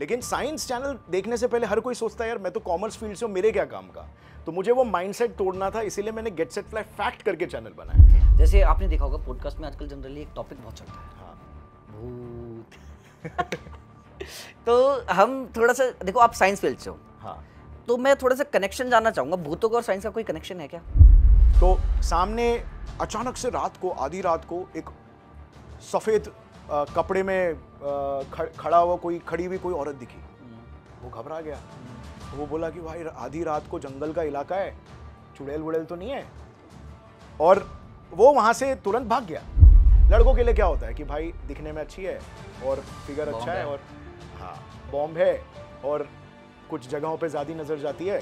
लेकिन science channel देखने से पहले हर कोई सोचता है यार मैं तो कॉमर्स फील्ड से हूँ मेरे क्या काम का तो मुझे वो माइंडसेट तोड़ना था इसीलिए मैंने गेट सेट फ्लाई फैक्ट करके चैनल बनाया जैसे आपने देखा होगा पॉडकास्ट में आजकल जनरली एक टॉपिक बहुत चलता है हाँ भूत तो हम थोड़ा सा देखो आप साइंस फील्ड से हो हाँ तो मैं थोड़ा सा कनेक्शन जानना चाहूँगा भूतों का और साइंस का कोई कनेक्शन है क्या तो सामने अचानक से रात को आधी रात को एक सफ़ेद आ, कपड़े में ख, खड़ा हुआ कोई खड़ी हुई कोई औरत दिखी वो घबरा गया तो वो बोला कि भाई आधी रात को जंगल का इलाका है चुड़ैल वुड़ैल तो नहीं है और वो वहाँ से तुरंत भाग गया लड़कों के लिए क्या होता है कि भाई दिखने में अच्छी है और फिगर अच्छा है और हाँ बॉम्ब है और कुछ जगहों पे ज़्यादा नज़र जाती है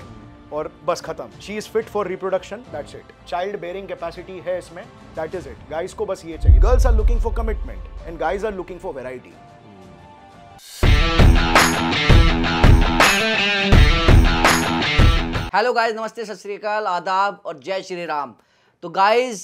और बस खत्म she is fit for reproduction that's it child bearing capacity है इसमें दैट इज इट गाइज को बस ये चाहिए girls are looking for commitment and guys are looking for variety hello guys नमस्ते सत श्रीकाल आदाब और जय श्री राम तो गाइस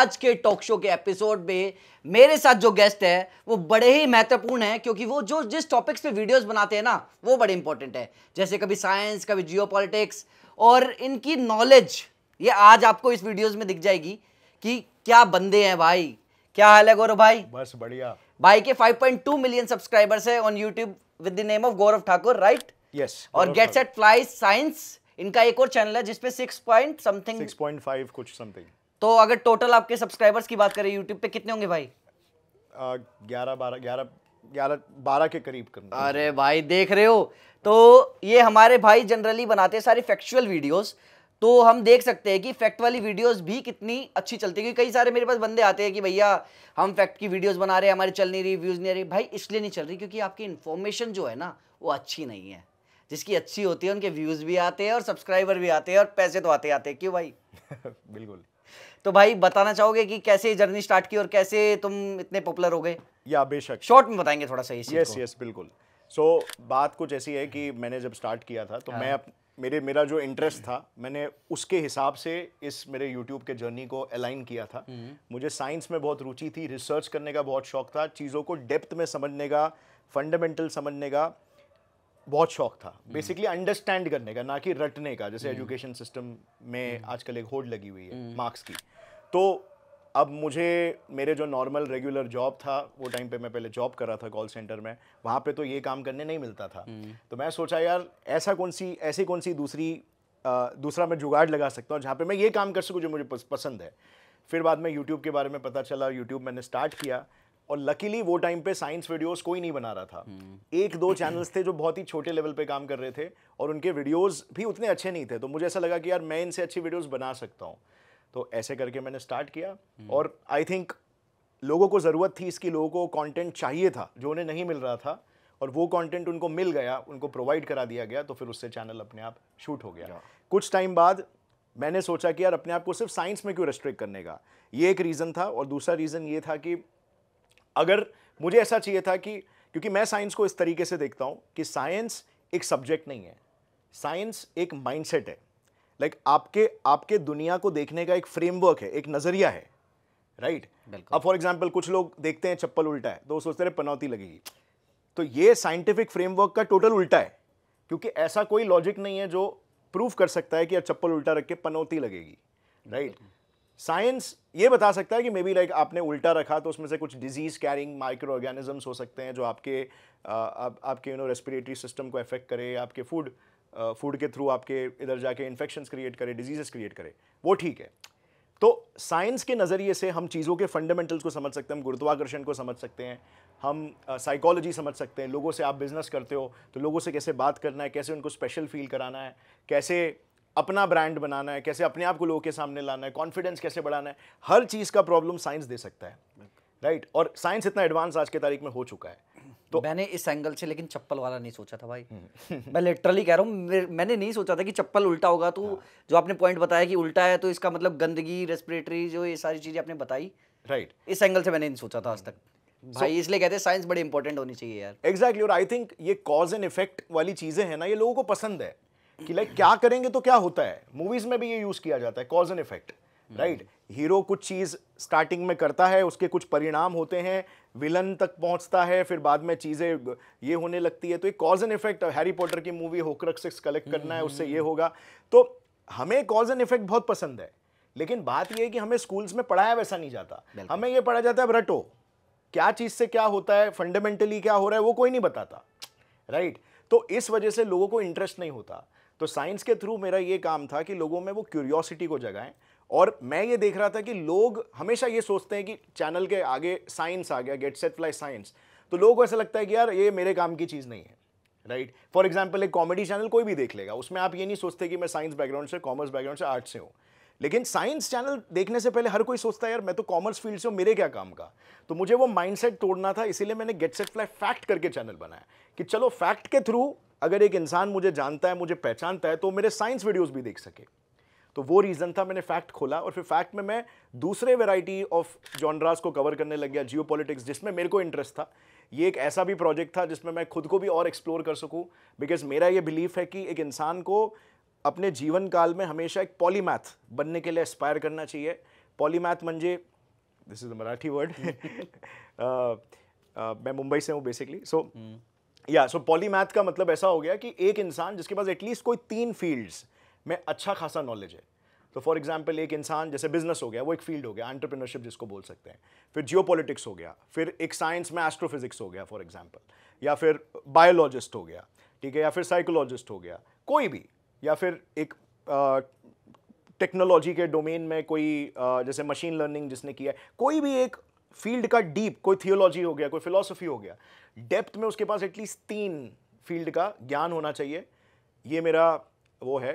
आज के टॉक शो के एपिसोड में मेरे साथ जो गेस्ट है वो बड़े ही महत्वपूर्ण है क्योंकि वो जो जिस टॉपिक्स पे वीडियोस बनाते हैं ना वो बड़े इंपॉर्टेंट है जैसे कभी साइंस कभी जियोपॉलिटिक्स और इनकी नॉलेज ये आज आपको इस वीडियोस में दिख जाएगी कि क्या बंदे हैं भाई क्या हाल है गौरव भाई बस बढ़िया भाई के 5.2 मिलियन सब्सक्राइबर्स है on YouTube with the name of Gaurav Thakur right yes और गेट सेट फ्लाई साइंस इनका एक और चैनल है जिसपे six point something six point five कुछ समथिंग तो अगर टोटल आपके सब्सक्राइबर्स की बात करें यूट्यूब पे कितने होंगे भाई ग्यारह बारह ग्यारह ग्यारह बारह के करीब कर अरे भाई देख रहे हो तो ये हमारे भाई जनरली बनाते हैं सारे फैक्चुअल वीडियोस तो हम देख सकते हैं कि फैक्ट वाली वीडियोस भी कितनी अच्छी चलती है क्योंकि कई सारे मेरे पास बंदे आते हैं कि भैया हम फैक्ट की वीडियोस बना रहे हैं हमारी चल नहीं रही व्यूज़ नहीं आ रही भाई इसलिए नहीं चल रही क्योंकि आपकी इन्फॉर्मेशन जो है ना वो अच्छी नहीं है जिसकी अच्छी होती है उनके व्यूज़ भी आते हैं और सब्सक्राइबर भी आते हैं और पैसे तो आते आते हैं क्यों भाई बिल्कुल तो भाई बताना चाहोगे कि कैसे जर्नी स्टार्ट की और कैसे तुम इतने पॉपुलर हो गए या बेशक शॉर्ट में बताएंगे थोड़ा सा यस यस बिल्कुल सो so, बात कुछ ऐसी है कि मैंने जब स्टार्ट किया था तो मैं हाँ। मेरे मेरा जो इंटरेस्ट था मैंने उसके हिसाब से इस मेरे यूट्यूब के जर्नी को अलाइन किया था हम्म। मुझे साइंस में बहुत रुचि थी रिसर्च करने का बहुत शौक था चीज़ों को डेप्थ में समझने का फंडामेंटल समझने का बहुत शौक था बेसिकली हम्म। अंडरस्टैंड करने का ना कि रटने का जैसे एजुकेशन सिस्टम हम्म। में आजकल एक होड लगी हुई है मार्क्स की तो अब मुझे मेरे जो नॉर्मल रेगुलर जॉब था वो टाइम पे मैं पहले जॉब कर रहा था कॉल सेंटर में वहाँ पे तो ये काम करने नहीं मिलता था हम्म। तो मैं सोचा यार ऐसा कौन सी ऐसी कौन सी दूसरी आ, दूसरा मैं जुगाड़ लगा सकता हूँ जहाँ पे मैं ये काम कर सकूँ जो मुझे पसंद है फिर बाद में यूट्यूब के बारे में पता चला यूट्यूब मैंने स्टार्ट किया और लकीली वो टाइम पे साइंस वीडियोस कोई नहीं बना रहा था हम्म। एक दो चैनल्स थे जो बहुत ही छोटे लेवल पे काम कर रहे थे और उनके वीडियोस भी उतने अच्छे नहीं थे तो मुझे ऐसा लगा कि यार मैं इनसे अच्छी वीडियोस बना सकता हूँ तो ऐसे करके मैंने स्टार्ट किया हम्म। और आई थिंक लोगों को ज़रूरत थी इसकी लोगों को कंटेंट चाहिए था जो उन्हें नहीं मिल रहा था और वो कंटेंट उनको मिल गया उनको प्रोवाइड करा दिया गया तो फिर उससे चैनल अपने आप शूट हो गया कुछ टाइम बाद मैंने सोचा कि यार अपने आप को सिर्फ साइंस में क्यों रेस्ट्रिक्ट करने का ये एक रीज़न था और दूसरा रीज़न ये था कि अगर मुझे ऐसा चाहिए था कि क्योंकि मैं साइंस को इस तरीके से देखता हूँ कि साइंस एक सब्जेक्ट नहीं है साइंस एक माइंडसेट है लाइक like, आपके आपके दुनिया को देखने का एक फ्रेमवर्क है एक नज़रिया है राइट right? अब फॉर एग्जाम्पल कुछ लोग देखते हैं चप्पल उल्टा है तो वो सोचते रहे पनौती लगेगी तो ये साइंटिफिक फ्रेमवर्क का टोटल उल्टा है क्योंकि ऐसा कोई लॉजिक नहीं है जो प्रूव कर सकता है कि चप्पल उल्टा रख के पनौती लगेगी राइट right? साइंस ये बता सकता है कि मे बी लाइक आपने उल्टा रखा तो उसमें से कुछ डिजीज़ कैरिंग माइक्रो ऑर्गेनिजम्स हो सकते हैं जो आपके आ, आ, आपके यू नो रेस्पिरेटरी सिस्टम को अफेक्ट करे आपके फूड फूड के थ्रू आपके इधर जाके इन्फेक्शन क्रिएट करे डिजीज़ क्रिएट करे वो ठीक है तो साइंस के नज़रिए से हम चीज़ों के फंडामेंटल्स को समझ सकते हैं हम गुरुत्वाकर्षण को समझ सकते हैं हम साइकोलॉजी समझ सकते हैं लोगों से आप बिज़नेस करते हो तो लोगों से कैसे बात करना है कैसे उनको स्पेशल फील कराना है कैसे अपना ब्रांड बनाना है कैसे अपने आप को लोगों के सामने लाना है कॉन्फिडेंस कैसे बढ़ाना है हर चीज़ का प्रॉब्लम साइंस दे सकता है राइट right? और साइंस इतना एडवांस आज के तारीख में हो चुका है तो मैंने इस एंगल से लेकिन चप्पल वाला नहीं सोचा था भाई हम्म। मैं लिटरली कह रहा हूँ मैंने नहीं सोचा था कि चप्पल उल्टा होगा तो हाँ। जो आपने पॉइंट बताया कि उल्टा है तो इसका मतलब गंदगी रेस्पिरेटरी जो ये सारी चीज़ें आपने बताई राइट इस एंगल से मैंने नहीं सोचा था आज तक भाई so, इसलिए कहते हैं साइंस बड़ी इंपॉर्टेंट होनी चाहिए यार एग्जैक्टली और आई थिंक ये कॉज एंड इफेक्ट वाली चीज़ें हैं ना ये लोगों को पसंद है कि लाइक क्या करेंगे तो क्या होता है मूवीज़ में भी ये यूज़ किया जाता है cause and effect right hero कुछ चीज़ स्टार्टिंग में करता है उसके कुछ परिणाम होते हैं विलन तक पहुंचता है फिर बाद में चीज़ें ये होने लगती है तो एक cause and effect Harry Potter की मूवी होकर सिक्स कलेक्ट करना है उससे ये हम्म, होगा तो हमें कॉज एंड इफेक्ट बहुत पसंद है लेकिन बात यह है कि हमें स्कूल्स में पढ़ाया वैसा नहीं जाता हमें यह पढ़ा जाता है रटो क्या चीज़ से क्या होता है फंडामेंटली क्या हो रहा है वो कोई नहीं बताता राइट right? तो इस वजह से लोगों को इंटरेस्ट नहीं होता तो साइंस के थ्रू मेरा ये काम था कि लोगों में वो क्यूरियोसिटी को जगाएं और मैं ये देख रहा था कि लोग हमेशा ये सोचते हैं कि चैनल के आगे साइंस आ गया गेट सेट फ्लाई साइंस तो लोगों को ऐसा लगता है कि यार ये मेरे काम की चीज़ नहीं है राइट फॉर एग्जाम्पल एक कॉमेडी चैनल कोई भी देख लेगा उसमें आप ये नहीं सोचते कि मैं साइंस बैकग्राउंड से कॉमर्स बैकग्राउंड से आर्ट्स से हूँ लेकिन साइंस चैनल देखने से पहले हर कोई सोचता है यार मैं तो कॉमर्स फील्ड से हूँ मेरे क्या काम का तो मुझे वो माइंडसेट तोड़ना था इसीलिए मैंने गेट सेट फ्लाई फैक्ट करके चैनल बनाया कि चलो फैक्ट के थ्रू अगर एक इंसान मुझे जानता है मुझे पहचानता है तो मेरे साइंस वीडियोज़ भी देख सके तो वो रीज़न था मैंने फैक्ट खोला और फिर फैक्ट में मैं दूसरे वेराइटी ऑफ जॉनरास को कवर करने लग गया जियो जिसमें मेरे को इंटरेस्ट था ये एक ऐसा भी प्रोजेक्ट था जिसमें मैं खुद को भी और एक्सप्लोर कर सकूँ बिकॉज मेरा ये बिलीफ है कि एक इंसान को अपने जीवन काल में हमेशा एक पॉलीमैथ बनने के लिए एस्पायर करना चाहिए पॉलीमैथ मंजे this is the Marathi word मैं मुंबई से हूँ बेसिकली सो या सो पॉलीमैथ का मतलब ऐसा हो गया कि एक इंसान जिसके पास एटलीस्ट कोई तीन फील्ड्स में अच्छा खासा नॉलेज है तो फॉर एग्जाम्पल एक इंसान जैसे बिजनेस हो गया वो एक फील्ड हो गया एंटरप्रेन्योरशिप जिसको बोल सकते हैं फिर जियो हो गया फिर एक साइंस में एस्ट्रोफिजिक्स हो गया फॉर एग्जाम्पल या फिर बायोलॉजिस्ट हो गया ठीक है या फिर साइकोलॉजिस्ट हो गया कोई भी या फिर एक टेक्नोलॉजी के डोमेन में कोई आ, जैसे मशीन लर्निंग जिसने किया है कोई भी एक फील्ड का डीप कोई थियोलॉजी हो गया कोई फिलोसफी हो गया डेप्थ में उसके पास एटलीस्ट तीन फील्ड का ज्ञान होना चाहिए ये मेरा वो है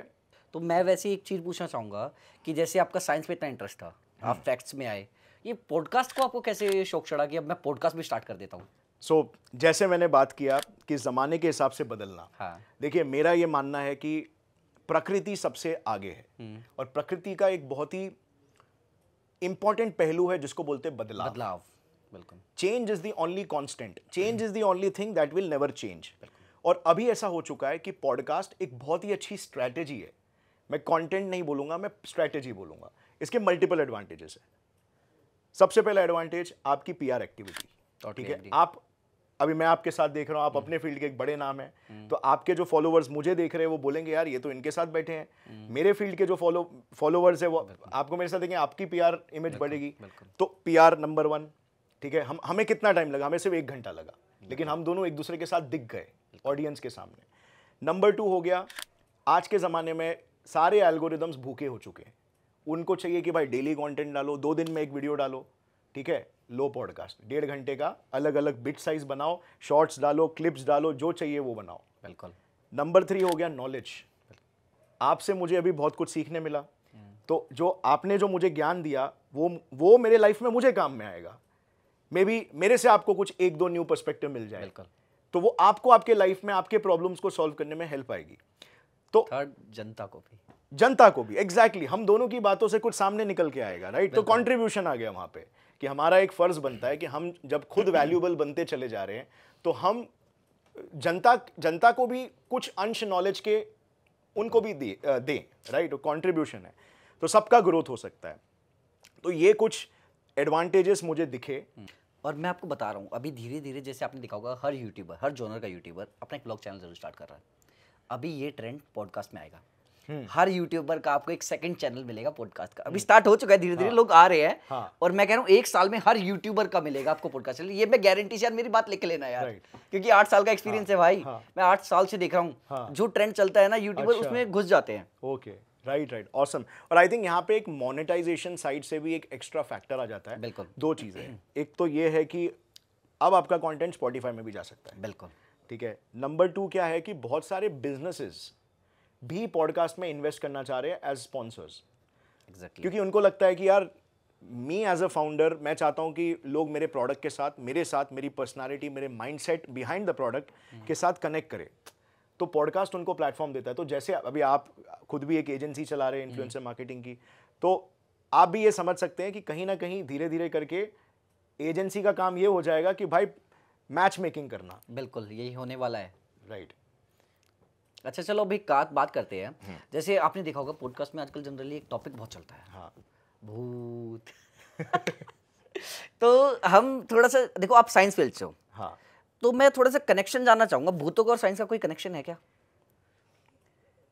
तो मैं वैसे एक चीज़ पूछना चाहूँगा कि जैसे आपका साइंस में इतना इंटरेस्ट था हाँ। आप फैक्ट्स में आए ये पॉडकास्ट को आपको कैसे शौक चढ़ा कि अब मैं पॉडकास्ट भी स्टार्ट कर देता हूँ सो so, जैसे मैंने बात किया कि ज़माने के हिसाब से बदलना हाँ. देखिए मेरा ये मानना है कि प्रकृति सबसे आगे है हम्म। और प्रकृति का एक बहुत ही इंपॉर्टेंट पहलू है जिसको बोलते हैं बदलाव बदलाव बिल्कुल change is the only constant change is the only thing that will never change और अभी ऐसा हो चुका है कि पॉडकास्ट एक बहुत ही अच्छी स्ट्रैटेजी है मैं कंटेंट नहीं बोलूंगा मैं स्ट्रैटेजी बोलूंगा इसके मल्टीपल एडवांटेजेस हैं सबसे पहला एडवांटेज आपकी पी एक्टिविटी ठीक है आप अभी मैं आपके साथ देख रहा हूँ आप हम्म। अपने फील्ड के एक बड़े नाम हैं हम्म। तो आपके जो फॉलोवर्स मुझे देख रहे हैं वो बोलेंगे यार ये तो इनके साथ बैठे हैं हम्म। मेरे फील्ड के जो फॉलो फॉलोवर्स है वो आपको मेरे साथ देखें आपकी पीआर इमेज बढ़ेगी तो पीआर नंबर वन ठीक है हम हमें कितना टाइम लगा हमें सिर्फ एक घंटा लगा लेकिन हम दोनों एक दूसरे के साथ दिख गए ऑडियंस के सामने नंबर टू हो गया आज के ज़माने में सारे एल्गोरिदम्स भूखे हो चुके हैं उनको चाहिए कि भाई डेली कंटेंट डालो दो दिन में एक वीडियो डालो ठीक है लो पॉडकास्ट डेढ़ घंटे का अलग अलग बिट साइज बनाओ शॉर्ट्स डालो क्लिप्स डालो जो चाहिए वो बनाओ बिल्कुल नंबर थ्री हो गया नॉलेज आपसे मुझे अभी बहुत कुछ सीखने मिला तो जो आपने जो मुझे ज्ञान दिया वो वो मेरे लाइफ में मुझे काम में आएगा मे बी मेरे से आपको कुछ एक दो न्यू पर्सपेक्टिव मिल जाए तो वो आपको आपके लाइफ में आपके प्रॉब्लम्स को सॉल्व करने में हेल्प आएगी तो थर्ड जनता को भी जनता को भी एग्जैक्टली exactly, हम दोनों की बातों से कुछ सामने निकल के आएगा राइट तो कॉन्ट्रीब्यूशन आ गया वहां पे कि हमारा एक फ़र्ज़ बनता है कि हम जब खुद वैल्यूबल बनते चले जा रहे हैं तो हम जनता जनता को भी कुछ अंश नॉलेज के उनको भी दे दें राइट कंट्रीब्यूशन तो है तो सबका ग्रोथ हो सकता है तो ये कुछ एडवांटेजेस मुझे दिखे हम्म। और मैं आपको बता रहा हूँ अभी धीरे धीरे जैसे आपने दिखा होगा हर यूट्यूबर हर जोनर का यूट्यूबर अपना एक ब्लॉग चैनल जरूर स्टार्ट कर रहा है अभी ये ट्रेंड पॉडकास्ट में आएगा हम्म। हर यूट्यूबर का आपको एक सेकंड चैनल मिलेगा पॉडकास्ट का अभी स्टार्ट हम्म। हो चुका है धीरे धीरे हाँ। लोग आ रहे हैं हाँ। और मैं कह रहा हूँ एक साल में हर यूट्यूबर का मिलेगा आपको पॉडकास्ट ये मैं गारंटी से यार मेरी बात लिख लेना यार क्योंकि आठ साल का एक्सपीरियंस हाँ। है भाई मैं आठ साल से देख रहा हूँ जो ट्रेंड चलता है ना यूट्यूबर अच्छा। उसमें घुस जाते हैं ओके राइट राइट ऑसम और आई थिंक यहाँ पे एक मोनेटाइजेशन साइड से भी एक एक्स्ट्रा फैक्टर आ जाता है बिल्कुल दो चीज़ें एक तो ये है कि अब आपका कंटेंट स्पॉटिफाई में भी जा सकता है बिल्कुल ठीक है नंबर टू क्या है कि बहुत सारे बिजनेसेस भी पॉडकास्ट में इन्वेस्ट करना चाह रहे हैं एज स्पॉन्सर्स एग्जैक्टली क्योंकि उनको लगता है कि यार मी एज अ फाउंडर मैं चाहता हूँ कि लोग मेरे प्रोडक्ट के साथ मेरे साथ मेरी पर्सनालिटी मेरे माइंडसेट बिहाइंड द प्रोडक्ट के साथ कनेक्ट करें तो पॉडकास्ट उनको प्लेटफॉर्म देता है तो जैसे अभी आप खुद भी एक एजेंसी चला रहे हैं इन्फ्लुएंसर हम्म। मार्केटिंग की तो आप भी ये समझ सकते हैं कि कहीं ना कहीं धीरे धीरे करके एजेंसी का काम ये हो जाएगा कि भाई मैच मेकिंग करना बिल्कुल यही होने वाला है राइट right. अच्छा चलो अभी बात बात करते हैं हम्म। जैसे आपने देखा होगा पॉडकास्ट में आजकल जनरली एक टॉपिक बहुत चलता है हाँ। भूत तो हम थोड़ा सा देखो आप साइंस फील्ड से हो हाँ तो मैं थोड़ा सा कनेक्शन जानना चाहूंगा भूतों का और साइंस का कोई कनेक्शन है क्या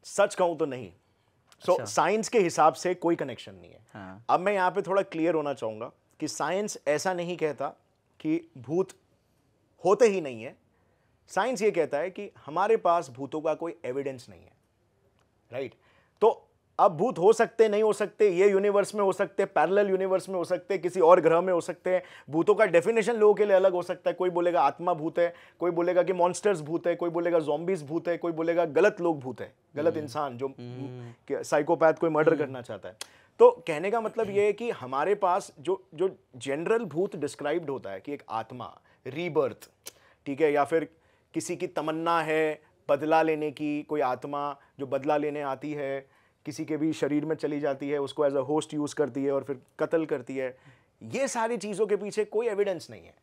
सच कहूं तो नहीं सो so, साइंस अच्छा। के हिसाब से कोई कनेक्शन नहीं है हाँ। अब मैं यहाँ पे थोड़ा क्लियर होना चाहूंगा कि साइंस ऐसा नहीं कहता कि भूत होते ही नहीं है साइंस ये कहता है कि हमारे पास भूतों का कोई एविडेंस नहीं है राइट right? तो अब भूत हो सकते नहीं हो सकते ये यूनिवर्स में हो सकते पैरेलल यूनिवर्स में हो सकते किसी और ग्रह में हो सकते हैं भूतों का डेफिनेशन लोगों के लिए अलग हो सकता है कोई बोलेगा आत्मा भूत है कोई बोलेगा कि मॉन्स्टर्स भूत है कोई बोलेगा जॉम्बीज भूत है कोई बोलेगा गलत लोग भूत है गलत हम्म। इंसान जो साइकोपैथ हम्म। कोई मर्डर हम्म। करना चाहता है तो कहने का मतलब ये है कि हमारे पास जो जो जनरल भूत डिस्क्राइब्ड होता है कि एक आत्मा रीबर्थ ठीक है या फिर किसी की तमन्ना है बदला लेने की कोई आत्मा जो बदला लेने आती है किसी के भी शरीर में चली जाती है उसको एज अ होस्ट यूज़ करती है और फिर कत्ल करती है ये सारी चीज़ों के पीछे कोई एविडेंस नहीं है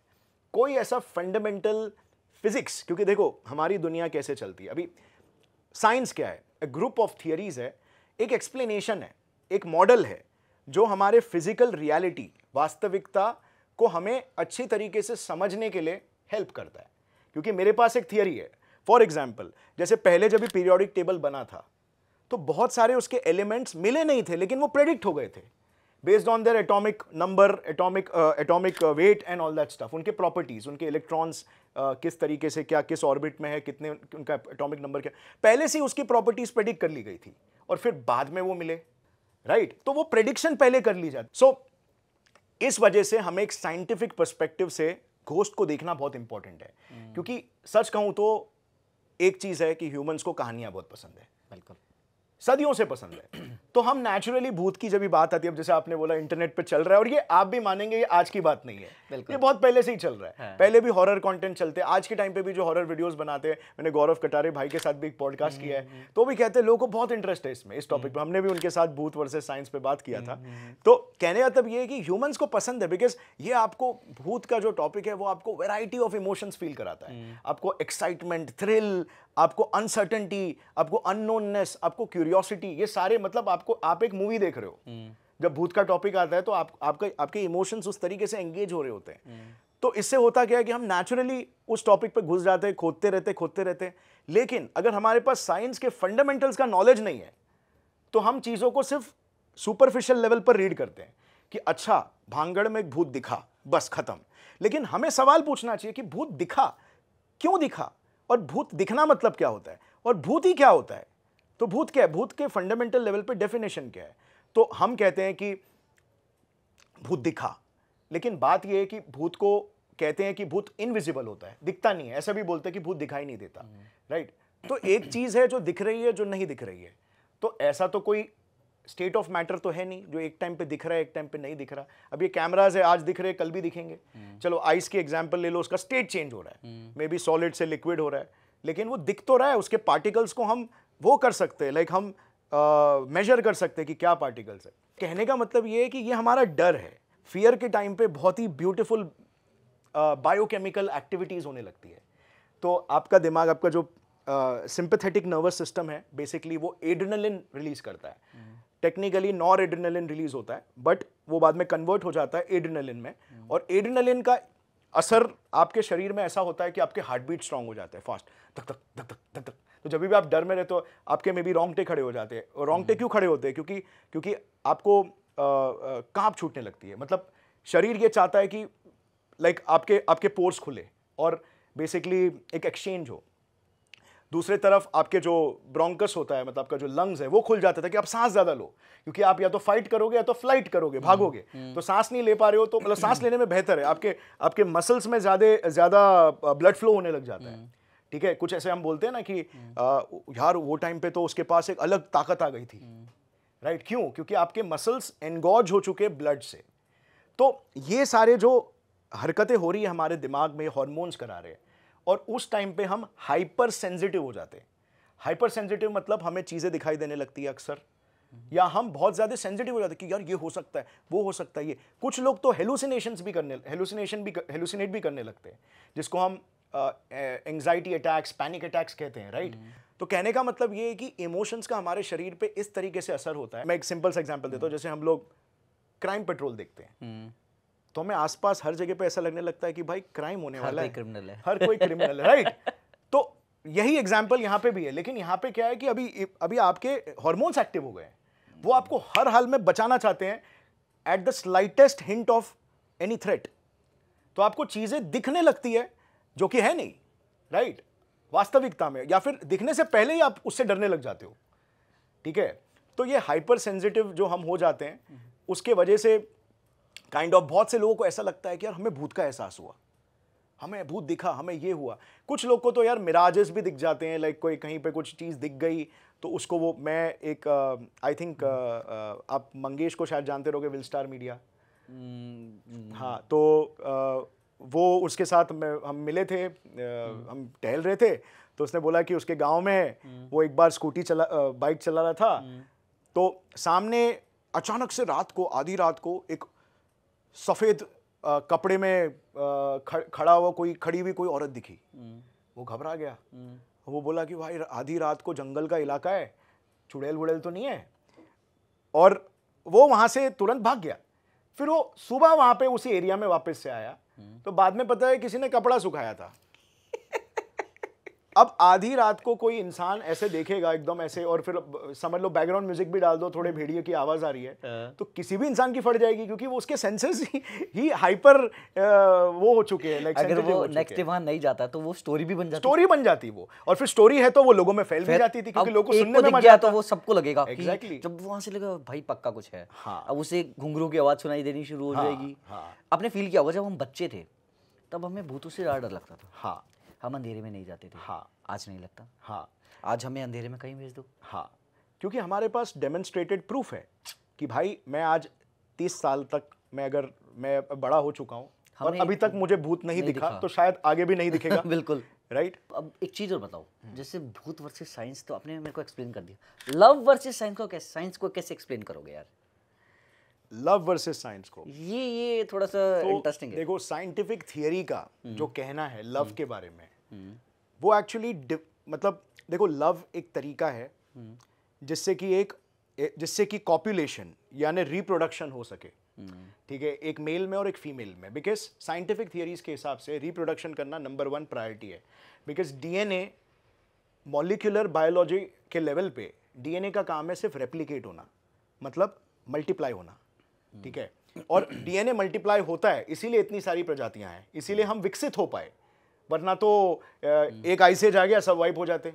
कोई ऐसा फंडामेंटल फिज़िक्स क्योंकि देखो हमारी दुनिया कैसे चलती है अभी साइंस क्या है ए ग्रुप ऑफ थियरीज है एक एक्सप्लेनेशन है एक मॉडल है जो हमारे फिजिकल रियलिटी वास्तविकता को हमें अच्छी तरीके से समझने के लिए हेल्प करता है क्योंकि मेरे पास एक थियरी है फॉर एग्जाम्पल जैसे पहले जब भी पीरियोडिक टेबल बना था तो बहुत सारे उसके एलिमेंट्स मिले नहीं थे लेकिन वो प्रेडिक्ट हो गए थे based on their atomic number atomic atomic weight and all that stuff उनके प्रॉपर्टीज़ उनके इलेक्ट्रॉन्स uh, किस तरीके से क्या किस ऑर्बिट में है कितने उनका एटॉमिक नंबर क्या पहले से उसकी प्रॉपर्टीज़ प्रेडिक्ट कर ली गई थी और फिर बाद में वो मिले राइट right? तो वो प्रेडिक्शन पहले कर ली जाती सो so, इस वजह से हमें एक साइंटिफिक परस्पेक्टिव से घोस्ट को देखना बहुत इंपॉर्टेंट है hmm. क्योंकि सच कहूँ तो एक चीज़ है कि ह्यूमंस को कहानियाँ बहुत पसंद है बिल्कुल सदियों से पसंद है तो हम नेचुरली भूत की जब भी बात आती है जैसे आपने बोला इंटरनेट पर चल रहा है और ये आप भी मानेंगे ये आज की बात नहीं है बिल्कुल ये बहुत पहले से ही चल रहा है हाँ। पहले भी हॉरर कंटेंट चलते हैं आज के टाइम पे भी जो हॉरर वीडियोस बनाते हैं मैंने गौरव कटारे भाई के साथ भी एक पॉडकास्ट किया है हम्म, हम्म। तो भी कहते हैं लोगों को बहुत इंटरेस्ट है इसमें इस टॉपिक हम्म। पर हमने भी उनके साथ भूत वर्सेज साइंस पर बात किया था तो कहने का तब मतलब ये है कि ह्यूमन्स को पसंद है बिकॉज ये आपको भूत का जो टॉपिक है वो आपको वेराइटी ऑफ इमोशंस फील कराता है आपको एक्साइटमेंट थ्रिल आपको अनसर्टेंटी आपको अननोननेस आपको क्यूरियोसिटी ये सारे मतलब आप आपको आप एक मूवी देख रहे हो हम्म। जब भूत का टॉपिक आता है तो आप आपका आपके इमोशंस उस तरीके से एंगेज हो रहे होते हैं हम्म। तो इससे होता क्या है कि हम नेचुरली उस टॉपिक पर घुस जाते हैं खोदते रहते खोदते रहते लेकिन अगर हमारे पास साइंस के फंडामेंटल्स का नॉलेज नहीं है तो हम चीज़ों को सिर्फ सुपरफिशियल लेवल पर रीड करते हैं कि अच्छा भांगड़ में एक भूत दिखा बस खत्म लेकिन हमें सवाल पूछना चाहिए कि भूत दिखा क्यों दिखा और भूत दिखना मतलब क्या होता है और भूत ही क्या होता है तो भूत क्या है भूत के फंडामेंटल लेवल पे डेफिनेशन क्या है तो हम कहते हैं कि भूत दिखा लेकिन बात यह है कि भूत को कहते हैं कि भूत इनविजिबल होता है दिखता नहीं है ऐसा भी बोलते हैं कि भूत दिखाई नहीं देता राइट right? तो एक चीज़ है जो दिख रही है जो नहीं दिख रही है तो ऐसा तो कोई स्टेट ऑफ मैटर तो है नहीं जो एक टाइम पे दिख रहा है एक टाइम पे नहीं दिख रहा अब ये कैमराज है आज दिख रहे हैं कल भी दिखेंगे चलो आइस की एग्जाम्पल ले लो उसका स्टेट चेंज हो रहा है मे बी सॉलिड से लिक्विड हो रहा है लेकिन वो दिख तो रहा है उसके पार्टिकल्स को हम वो कर सकते हैं लाइक हम मेजर कर सकते हैं कि क्या पार्टिकल्स है कहने का मतलब ये है कि ये हमारा डर है फियर के टाइम पे बहुत ही ब्यूटीफुल बायोकेमिकल एक्टिविटीज़ होने लगती है तो आपका दिमाग आपका जो सिंपथेटिक नर्वस सिस्टम है बेसिकली वो एड्रेनलिन रिलीज करता है टेक्निकली नॉर एड्रेनलिन रिलीज होता है बट वो बाद में कन्वर्ट हो जाता है एड्रेनलिन में hmm. और एड्रेनलिन का असर आपके शरीर में ऐसा होता है कि आपके हार्ट बीट स्ट्रांग हो जाते हैं फास्ट धक धक धक धक धक धक तो जब भी आप डर में रहते हो आपके में भी रोंगटे खड़े हो जाते हैं और रोंगटे हम्म। क्यों खड़े होते हैं क्योंकि क्योंकि आपको कांप छूटने लगती है मतलब शरीर ये चाहता है कि लाइक आपके आपके पोर्स खुले और बेसिकली एक एक्सचेंज हो दूसरे तरफ आपके जो ब्रोंकस होता है मतलब आपका जो लंग्स है वो खुल जाता था कि आप सांस ज़्यादा लो क्योंकि आप या तो फाइट करोगे या तो फ्लाइट करोगे हम्म, भागोगे हम्म। तो सांस नहीं ले पा रहे हो तो मतलब सांस लेने में बेहतर है आपके आपके मसल्स में ज़्यादा ज़्यादा ब्लड फ्लो होने लग जाता है ठीक है कुछ ऐसे हम बोलते हैं ना कि आ, हम्म। यार वो टाइम पे तो उसके पास एक अलग ताकत आ गई थी राइट हम्म। क्यों क्योंकि आपके मसल्स एनगॉज हो चुके ब्लड से तो ये सारे जो हरकतें हो रही है हमारे दिमाग में हॉर्मोन्स करा रहे और उस टाइम पे हम हाइपर सेंसिटिव हो जाते हैं हाइपर सेंसिटिव मतलब हमें चीज़ें दिखाई देने लगती है अक्सर हम्म। या हम बहुत ज़्यादा सेंसिटिव हो जाते हैं कि यार ये हो सकता है वो हो सकता है ये कुछ लोग तो हेलुसिनेशन भी करने हेलुसिनेशन भी हेलुसिनेट भी करने लगते हैं जिसको हम एंग्जाइटी अटैक्स पैनिक अटैक्स कहते हैं राइट right? हम्म। तो कहने का मतलब ये है कि इमोशंस का हमारे शरीर पे इस तरीके से असर होता है मैं एक सिंपल सा एग्जांपल देता हूँ हम्म। जैसे हम लोग क्राइम पेट्रोल देखते हैं हम्म। तो हमें आसपास हर जगह पे ऐसा लगने लगता है कि भाई क्राइम होने वाला है क्रिमिनल है हर कोई क्रिमिनल है राइट तो यही एग्जाम्पल यहाँ पे भी है लेकिन यहाँ पे क्या है कि अभी अभी आपके हॉर्मोन्स एक्टिव हो गए हैं वो आपको हर हाल में बचाना चाहते हैं at the slightest hint of any threat तो आपको चीज़ें दिखने लगती है जो कि है नहीं राइट वास्तविकता में या फिर दिखने से पहले ही आप उससे डरने लग जाते हो ठीक है तो ये हाइपर सेंसिटिव जो हम हो जाते हैं उसके वजह से काइंड kind ऑफ of, बहुत से लोगों को ऐसा लगता है कि यार हमें भूत का एहसास हुआ हमें भूत दिखा हमें ये हुआ कुछ लोग को तो यार मिराजेस भी दिख जाते हैं लाइक कोई कहीं पे कुछ चीज़ दिख गई तो उसको वो मैं एक I uh, think uh, uh, आप मंगेश को शायद जानते रहोगे विल स्टार मीडिया हाँ तो वो उसके साथ हम मिले थे हम्म। हम टहल रहे थे तो उसने बोला कि उसके गांव में हम्म। वो एक बार स्कूटी चला बाइक चला रहा था हम्म। तो सामने अचानक से रात को आधी रात को एक सफ़ेद कपड़े में खड़ा हुआ कोई खड़ी हुई कोई औरत दिखी वो घबरा गया वो बोला कि भाई आधी रात को जंगल का इलाका है चुड़ैल वुड़ैल तो नहीं है और वो वहाँ से तुरंत भाग गया फिर वो सुबह वहाँ पे उसी एरिया में वापस से आया तो बाद में पता है किसी ने कपड़ा सुखाया था अब आधी रात को कोई इंसान ऐसे देखेगा एकदम ऐसे और फिर समझ लो बैकग्राउंड म्यूजिक भी डाल दो थोड़े भेड़िए की आवाज आ रही है हाँ। तो किसी भी इंसान की फट जाएगी क्योंकि वो उसके सेंसेस ही, ही हाइपर वो हो चुके हैं लाइक अगर वो नेक्स्ट वहां नहीं जाता तो वो स्टोरी भी बन जाती स्टोरी बन जाती वो और फिर स्टोरी है तो वो लोगों में फैल भी जाती थी क्योंकि लोगों को सुनने में मजा तो वो सबको लगेगा जब वहां से लगेगा भाई पक्का कुछ है हाँ। अब उसे घुंघरू की आवाज सुनाई देनी शुरू हो हाँ, जाएगी आपने फील किया होगा जब हम बच्चे थे तब हमें भूतों से ज्यादा डर लगता था हाँ हम अंधेरे में नहीं जाते थे हाँ आज नहीं लगता हाँ आज हमें अंधेरे में कहीं भेज दो हाँ क्योंकि हमारे पास डेमोन्स्ट्रेटेड प्रूफ है कि भाई मैं आज तीस साल तक मैं अगर मैं बड़ा हो चुका हूँ और अभी तक मुझे भूत नहीं, नहीं दिखा, दिखा तो शायद आगे भी नहीं दिखेगा बिल्कुल राइट right? अब एक चीज़ और बताओ हम्म। जैसे भूत वर्सेस साइंस तो आपने मेरे को एक्सप्लेन कर दिया लव वर्सेस साइंस को कैसे साइंस को कैसे एक्सप्लेन करोगे यार लव वर्सेस साइंस को ये ये थोड़ा सा इंटरेस्टिंग तो है देखो साइंटिफिक थियरी का जो कहना है लव के बारे में हम्म। वो एक्चुअली मतलब देखो लव एक तरीका है हम्म। जिससे कि एक जिससे कि कॉपुलेशन यानी रिप्रोडक्शन हो सके हम्म। ठीक है एक मेल में और एक फीमेल में बिकॉज साइंटिफिक थियरीज के हिसाब से रिप्रोडक्शन करना नंबर वन प्रायोरिटी है बिकॉज डीएनए मॉलिकुलर बायोलॉजी के लेवल पे डीएनए का काम है सिर्फ रेप्लीकेट होना मतलब मल्टीप्लाई होना ठीक है और डीएनए मल्टीप्लाई होता है इसीलिए इतनी सारी प्रजातियां हैं इसीलिए हम विकसित हो पाए वरना तो हम्म। एक आई से जा गया सब वाइप हो जाते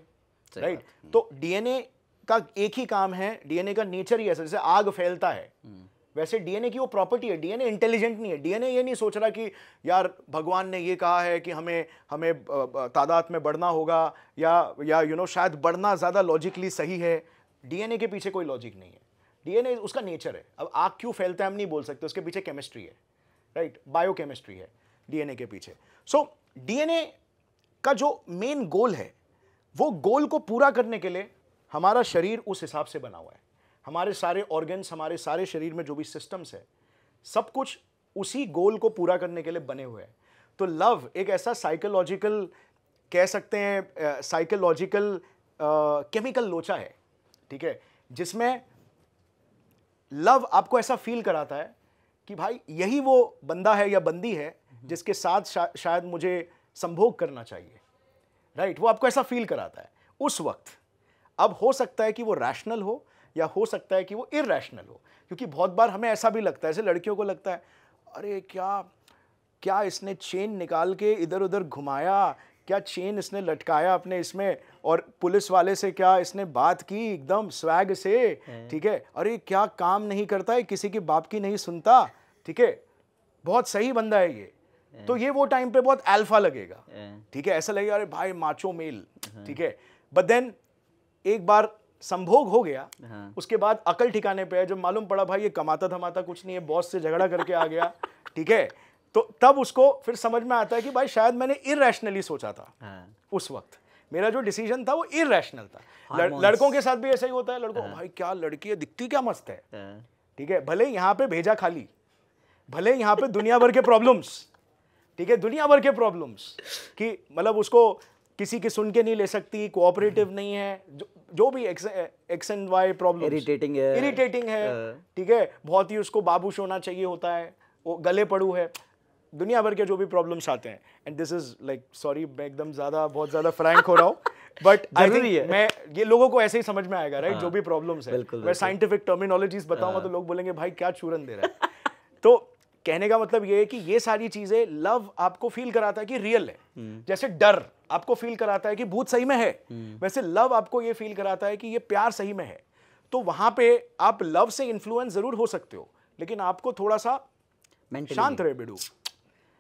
राइट हम्म। तो डीएनए का एक ही काम है डीएनए का नेचर ही ऐसा जैसे आग फैलता है हम्म। वैसे डीएनए की वो प्रॉपर्टी है डीएनए इंटेलिजेंट नहीं है डीएनए ये नहीं सोच रहा कि यार भगवान ने ये कहा है कि हमें हमें तादाद में बढ़ना होगा या या यू you नो know, शायद बढ़ना ज़्यादा लॉजिकली सही है डीएनए के पीछे कोई लॉजिक नहीं है डीएनए उसका नेचर है अब आग क्यों फैलता है हम नहीं बोल सकते उसके पीछे केमिस्ट्री है राइट बायोकेमिस्ट्री है डीएनए के पीछे सो डीएनए का जो मेन गोल है वो गोल को पूरा करने के लिए हमारा शरीर उस हिसाब से बना हुआ है हमारे सारे ऑर्गन्स हमारे सारे शरीर में जो भी सिस्टम्स है सब कुछ उसी गोल को पूरा करने के लिए बने हुए हैं तो लव एक ऐसा साइकोलॉजिकल कह सकते हैं साइकोलॉजिकल केमिकल लोचा है ठीक है जिसमें लव आपको ऐसा फील कराता है कि भाई यही वो बंदा है या बंदी है जिसके साथ शा, शायद मुझे संभोग करना चाहिए राइट वो आपको ऐसा फील कराता है उस वक्त अब हो सकता है कि वो रैशनल हो या हो सकता है कि वो इरेशनल हो क्योंकि बहुत बार हमें ऐसा भी लगता है ऐसे लड़कियों को लगता है अरे क्या क्या इसने चेन निकाल के इधर उधर घुमाया क्या चेन इसने लटकाया अपने इसमें और पुलिस वाले से क्या इसने बात की एकदम स्वैग से हम्म। ठीक है अरे क्या काम नहीं करता है किसी के बाप की नहीं सुनता ठीक है बहुत सही बंदा है ये हम्म। तो ये वो टाइम पे बहुत अल्फा लगेगा हम्म। ठीक है ऐसा लगेगा अरे भाई माचो मेल ठीक है बट देन एक बार संभोग हो गया हाँ। उसके बाद अकल ठिकाने पे है जब मालूम पड़ा भाई ये कमाता धमाता कुछ नहीं है बॉस से झगड़ा करके आ गया ठीक है तो तब उसको फिर समझ में आता है कि भाई शायद मैंने इरेशनली सोचा था हाँ। उस वक्त मेरा जो डिसीजन था वो इरेशनल था लड़कों के साथ भी ऐसा ही होता है लड़कों हाँ। भाई क्या लड़की है दिखती क्या मस्त है हाँ। ठीक है भले यहाँ पे भेजा खाली भले यहाँ पे दुनिया भर के प्रॉब्लम्स ठीक है दुनिया भर के प्रॉब्लम्स कि मतलब उसको किसी की सुन के नहीं ले सकती कोऑपरेटिव हाँ। नहीं है जो, जो भी X and Y problem irritating है इरिटेटिंग है ठीक है बहुत ही उसको बाबूश होना चाहिए होता है वो गले पड़ू है दुनिया भर के जो भी प्रॉब्लम्स आते हैं and this is like sorry मैं एकदम ज़्यादा बहुत ज़्यादा फ्रैंक हो रहा हूँ बट जरूरी है मैं ये लोगों को ऐसे ही समझ में आएगा राइट हाँ। जो भी प्रॉब्लम्स है मैं साइंटिफिक टर्मिनोलॉजीज बताऊंगा हाँ। तो लोग बोलेंगे भाई क्या चूरन दे रहा है तो कहने का मतलब ये है कि ये सारी चीजें लव आपको फील कराता है कि रियल है हम्म। जैसे डर आपको फील कराता है कि भूत सही में है हम्म। वैसे लव आपको ये फील कराता है कि ये प्यार सही में है तो वहां पे आप लव से इन्फ्लुएंस जरूर हो सकते हो लेकिन आपको थोड़ा सा शांत रहे बेडू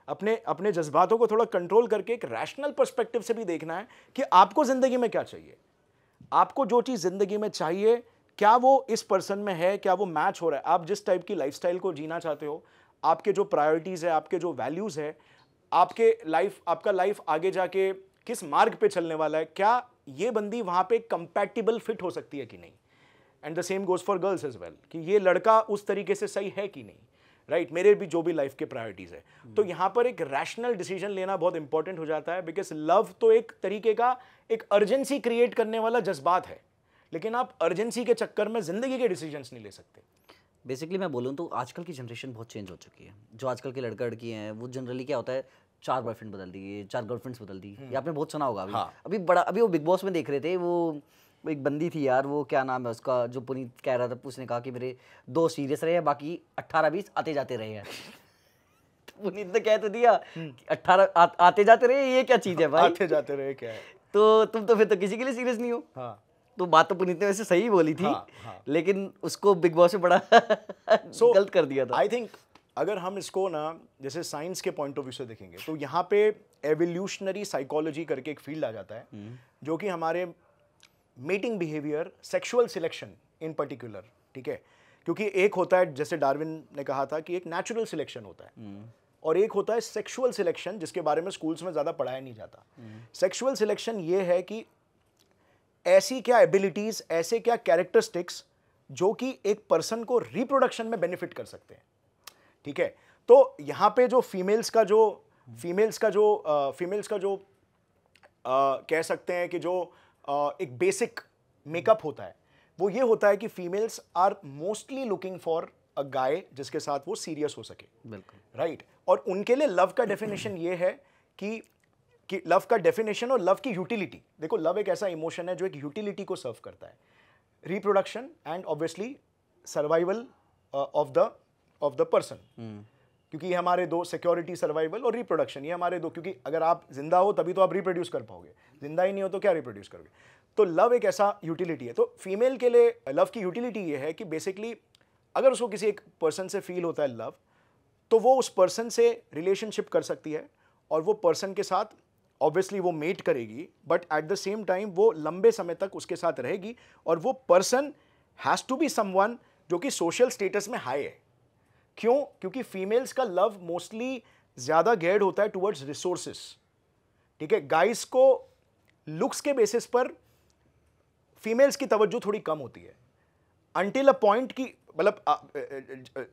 अपने अपने जज्बातों को थोड़ा कंट्रोल करके एक रैशनल पर्सपेक्टिव से भी देखना है कि आपको ज़िंदगी में क्या चाहिए आपको जो चीज़ ज़िंदगी में चाहिए क्या वो इस पर्सन में है क्या वो मैच हो रहा है आप जिस टाइप की लाइफ को जीना चाहते हो आपके जो प्रायोरिटीज़ है आपके जो वैल्यूज़ है आपके लाइफ आपका लाइफ आगे जाके किस मार्ग पे चलने वाला है क्या ये बंदी वहाँ पे कंपैटिबल फिट हो सकती है कि नहीं and the same goes for girls is well कि ये लड़का उस तरीके से सही है कि नहीं राइट right? मेरे भी जो भी लाइफ के प्रायोरिटीज़ है तो hmm. तो यहाँ पर एक रैशनल डिसीजन लेना बहुत इंपॉर्टेंट हो जाता है बिकॉज लव तो एक तरीके का एक अर्जेंसी क्रिएट करने वाला जज्बात है लेकिन आप अर्जेंसी के चक्कर में ज़िंदगी के डिसीजंस नहीं ले सकते बेसिकली मैं बोलूँ तो आजकल की जनरेशन बहुत चेंज हो चुकी है जो आजकल के लड़का लड़की हैं वो जनरली क्या होता है चार बॉयफ्रेंड बदल दिए चार गर्लफ्रेंड्स बदल दी hmm. ये आपने बहुत सुना होगा अभी हाँ. अभी बड़ा अभी वो बिग बॉस में देख रहे थे वो एक बंदी थी यार वो क्या नाम है उसका जो पुनीत कह रहा था उसने कहा कि मेरे दो सीरियस रहे हैं बाकी अट्ठारह बीस आते जाते रहे हैं तो पुनीत ने कह तो दिया हम्म। अट्ठारह आते जाते रहे ये क्या चीज़ है भाई आते जाते रहे क्या है तो तुम तो फिर तो किसी के लिए सीरियस नहीं हो हाँ तो बात तो पुनीत ने वैसे सही बोली थी हाँ, हाँ. लेकिन उसको बिग बॉस में बड़ा so, गलत कर दिया था आई थिंक अगर हम इसको ना जैसे साइंस के पॉइंट ऑफ व्यू से देखेंगे तो यहाँ पे एवोल्यूशनरी साइकोलॉजी करके एक फील्ड आ जाता है हम्म। जो कि हमारे mating behaviour sexual selection in particular ठीक है क्योंकि एक होता है जैसे डार्विन ने कहा था कि एक नेचुरल सिलेक्शन होता है हम्म। और एक होता है सेक्सुअल सिलेक्शन जिसके बारे में स्कूल्स में ज़्यादा पढ़ाया नहीं जाता सेक्सुअल हम्म। सिलेक्शन ये है कि ऐसी क्या एबिलिटीज़ ऐसे क्या कैरेक्टरिस्टिक्स जो कि एक पर्सन को रिप्रोडक्शन में बेनिफिट कर सकते हैं ठीक है तो यहाँ पे जो फीमेल्स का जो फीमेल्स का जो फीमेल्स का जो आ, कह सकते हैं कि जो एक बेसिक मेकअप होता है वो ये होता है कि females are mostly looking for a guy जिसके साथ वो सीरियस हो सके बिल्कुल राइट right? और उनके लिए लव का डेफिनेशन ये है कि कि लव का डेफिनेशन और लव की यूटिलिटी देखो लव एक ऐसा इमोशन है जो एक यूटिलिटी को सर्व करता है reproduction and obviously survival of the of the person क्योंकि ये हमारे दो सिक्योरिटी सर्वाइवल और रिप्रोडक्शन ये हमारे दो क्योंकि अगर आप जिंदा हो तभी तो आप रिप्रोड्यूस कर पाओगे जिंदा ही नहीं हो तो क्या रिप्रोड्यूस करोगे तो लव एक ऐसा यूटिलिटी है तो फीमेल के लिए लव की यूटिलिटी ये है कि बेसिकली अगर उसको किसी एक पर्सन से फील होता है लव तो वो उस पर्सन से रिलेशनशिप कर सकती है और वो पर्सन के साथ ऑब्वियसली वो मेट करेगी but at the same time वो लंबे समय तक उसके साथ रहेगी और वो person has to be someone जो कि सोशल स्टेटस में हाई है क्यों क्योंकि फीमेल्स का लव मोस्टली ज़्यादा गेड होता है टुवर्ड्स रिसोर्सेस ठीक है गाइस को लुक्स के बेसिस पर फीमेल्स की तवज्जो थोड़ी कम होती है अनटिल मतलब, अ पॉइंट की मतलब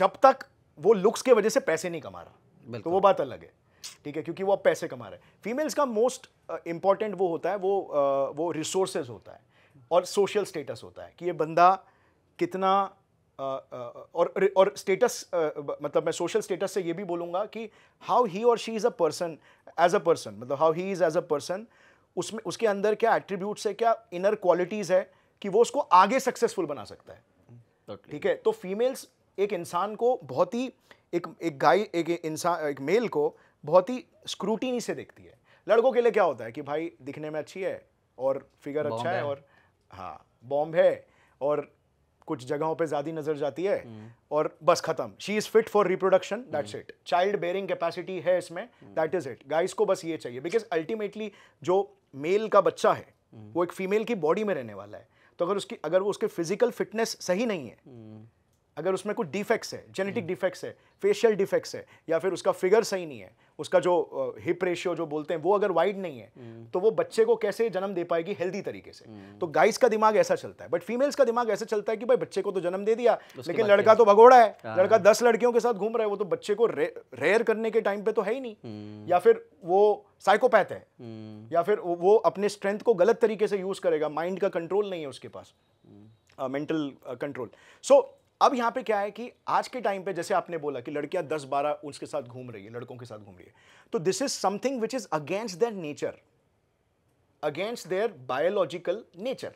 जब तक वो लुक्स के वजह से पैसे नहीं कमा रहा तो वो बात अलग है ठीक है क्योंकि वो अब पैसे कमा रहे हैं फीमेल्स का मोस्ट इम्पॉर्टेंट वो होता है वो uh, वो रिसोर्सेज होता है और सोशल स्टेटस होता है कि ये बंदा कितना और और स्टेटस मतलब मैं सोशल स्टेटस से ये भी बोलूँगा कि हाउ ही और she is a person as a person मतलब how he is as a person उसमें उसके अंदर क्या एट्रीब्यूट्स है क्या इनर क्वालिटीज़ है कि वो उसको आगे सक्सेसफुल बना सकता है ठीक है तो फीमेल्स एक इंसान को बहुत ही एक एक गाय एक इंसान एक मेल को बहुत ही स्क्रूटिनी से देखती है लड़कों के लिए क्या होता है कि भाई दिखने में अच्छी है और फिगर अच्छा है और हाँ बॉम्ब है और कुछ जगहों पे ज़्यादा नज़र जाती है हम्म। और बस ख़त्म she is fit for reproduction that's it child bearing capacity है इसमें दैट इज़ इट गाइस को बस ये चाहिए बिकॉज अल्टीमेटली जो मेल का बच्चा है हम्म। वो एक फीमेल की बॉडी में रहने वाला है तो अगर उसकी अगर वो उसके फिजिकल फिटनेस सही नहीं है हम्म। अगर उसमें कुछ डिफेक्ट्स है जेनेटिक हम्म। डिफेक्ट्स है फेशियल डिफेक्ट्स है या फिर उसका फिगर सही नहीं है उसका जो हिप रेशियो जो बोलते हैं वो अगर वाइड नहीं है हम्म। तो वो बच्चे को कैसे जन्म दे पाएगी हेल्दी तरीके से हम्म। तो गाइस का दिमाग ऐसा चलता है बट फीमेल्स का दिमाग ऐसा चलता है कि भाई बच्चे को तो जन्म दे दिया लेकिन लड़का तो भगोड़ा है हाँ। लड़का दस लड़कियों के साथ घूम रहा है वो तो बच्चे को रेयर करने के टाइम पे तो है ही नहीं या फिर वो साइकोपैथ है या फिर वो अपने स्ट्रेंथ को गलत तरीके से यूज करेगा माइंड का कंट्रोल नहीं है उसके पास मेंटल कंट्रोल सो अब यहाँ पे क्या है कि आज के टाइम पे जैसे आपने बोला कि लड़कियां दस बारह उसके साथ घूम रही है लड़कों के साथ घूम रही है तो this is something which is against their nature against their biological nature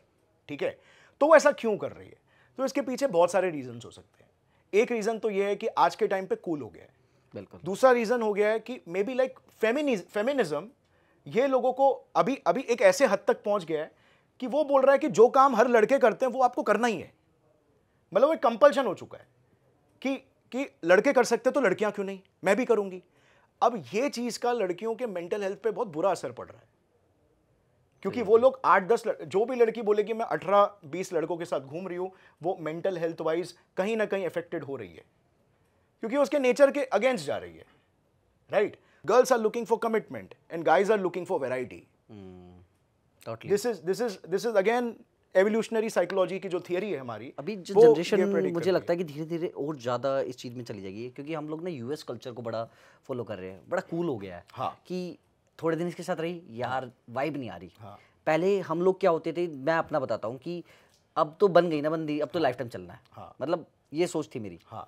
ठीक है तो वो ऐसा क्यों कर रही है तो इसके पीछे बहुत सारे रीजन हो सकते हैं एक रीज़न तो ये है कि आज के टाइम पे कूल हो गया है बिल्कुल दूसरा रीज़न हो गया है कि मे बी लाइक फेमिनिज्म ये लोगों को अभी अभी एक ऐसे हद तक पहुंच गया है कि वो बोल रहा है कि जो काम हर लड़के करते हैं वो आपको करना ही है मतलब वो कंपल्शन हो चुका है कि कि लड़के कर सकते तो लड़कियां क्यों नहीं मैं भी करूंगी अब ये चीज़ का लड़कियों के मेंटल हेल्थ पे बहुत बुरा असर पड़ रहा है क्योंकि हम्म। वो लोग आठ दस जो भी लड़की बोलेगी मैं अठारह बीस लड़कों के साथ घूम रही हूं वो मेंटल हेल्थ वाइज कहीं ना कहीं अफेक्टेड हो रही है क्योंकि उसके नेचर के अगेंस्ट जा रही है right girls are looking for commitment and guys are looking for variety this is this is this is again evolutionary psychology की जो थियरी है हमारी अभी जो जनरेशन मुझे लगता है कि धीरे धीरे और ज़्यादा इस चीज़ में चली जाएगी क्योंकि हम लोग ना यूएस कल्चर को बड़ा फॉलो कर रहे हैं बड़ा कूल हो गया है हाँ कि थोड़े दिन इसके साथ रही यार वाइब नहीं आ रही हाँ पहले हम लोग क्या होते थे मैं अपना बताता हूँ कि अब तो बन गई ना बंदी अब तो लाइफ हाँ। टाइम चलना है हाँ। मतलब ये सोच थी मेरी हाँ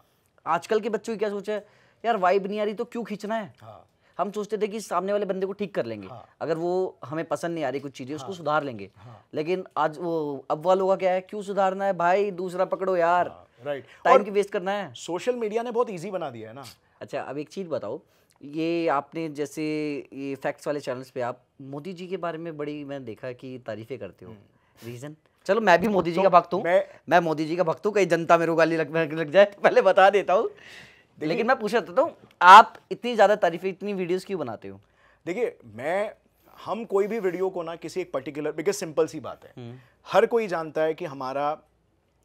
आजकल के बच्चों की क्या सोच है यार वाइब नहीं आ रही तो क्यों खींचना है हाँ हम सोचते थे कि सामने वाले बंदे को ठीक कर लेंगे हाँ। अगर वो हमें पसंद नहीं आ रही कुछ चीज़ें हाँ। उसको सुधार लेंगे हाँ। लेकिन आज वो अब वालों का क्या है क्यों सुधारना है भाई दूसरा पकड़ो यार हाँ, राइट टाइम की वेस्ट करना है सोशल मीडिया ने बहुत ईजी बना दिया है ना अच्छा अब एक चीज़ बताओ ये आपने जैसे ये फैक्ट्स वाले चैनल्स पे आप मोदी जी के बारे में बड़ी मैं देखा कि तारीफें करते हो रीज़न हम्म। चलो मैं भी मोदी जी तो का भक्त हूँ मैं, मैं मोदी जी का भक्त हूँ कहीं जनता मेरे को गाली लग, लग जाए पहले बता देता हूँ लेकिन मैं पूछ रहा था तो आप इतनी ज़्यादा तारीफ इतनी वीडियोस क्यों बनाते हो देखिए मैं हम कोई भी वीडियो को ना किसी एक पर्टिकुलर बिकॉज सिंपल सी बात है हम्म। हर कोई जानता है कि हमारा